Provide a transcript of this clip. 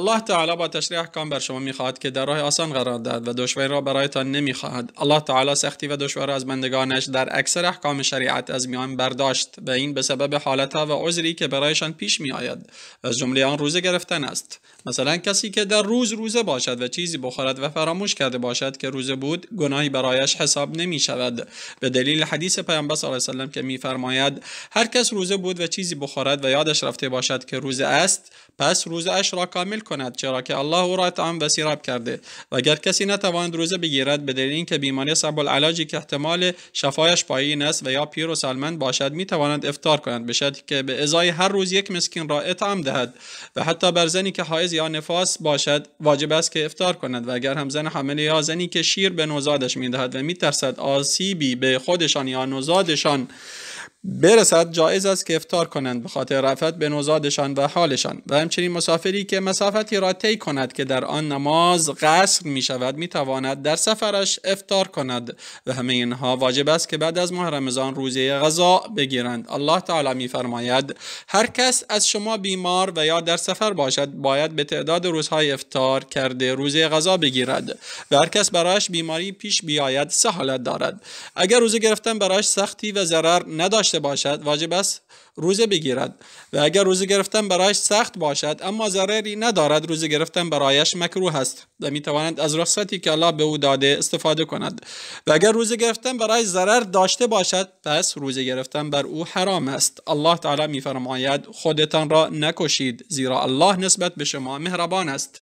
الله تعالی با تشریح کام بر شما میخواهد که در راه آسان قرار داد و دشواری را برایتان نمیخواهد الله تعالی سختی و دشواری از بندگانش در اکثر احکام شریعت از میان برداشت و این به سبب حالتها و عذری که برایشان پیش میآید و از جمله آن روزه گرفتن است مثلا کسی که در روز روزه باشد و چیزی بخورد و فراموش کرده باشد که روزه بود گناهی برایش حساب نمی شود به دلیل حدیث پیامبر صلی الله علیه و که میفرماید هر کس روزه بود و چیزی بخورد و یادش رفته باشد که روزه است پس روزه اش را کامل چرا که الله او را تعم و سیراب کرده و اگر کسی نتواند روزه بگیرد به دلیل اینکه بیماری صعب العلاجی که احتمال شفایش پایین است و یا پیر و سلمند باشد میتواند افطار کند به که به ازای هر روز یک مسکین را اطعام دهد و حتی بر زنی که حائض یا نفاس باشد واجب است که افطار کند و اگر هم زن حامل یا زنی که شیر به نوزادش میدهد و میترسد آسیبی به خودشان یا نوزادشان برسد جایز است که افتار کنند به خاطر رفت به نوزادشان و حالشان و همچنین مسافری که مسافتی را طی کند که در آن نماز قصر می شود می تواند در سفرش افتار کند و همه اینها واجب است که بعد از ماه رمضان روزه غذا بگیرند الله تعالی می فرماید هر کس از شما بیمار و یا در سفر باشد باید به تعداد روزهای افتار کرده روزه غذا بگیرد و هر کس برایش بیماری پیش بیاید سه حالت دارد اگر روزه گرفتن برایش سختی و ضرر نداشت داشته باشد واجب است روزه بگیرد و اگر روزه گرفتن برایش سخت باشد اما ضرری ندارد روزه گرفتن برایش مکروه است و می تواند از رخصتی که الله به او داده استفاده کند و اگر روزه گرفتن برای ضرر داشته باشد پس روزه گرفتن بر او حرام است الله تعالی میفرماید خودتان را نکشید زیرا الله نسبت به شما مهربان است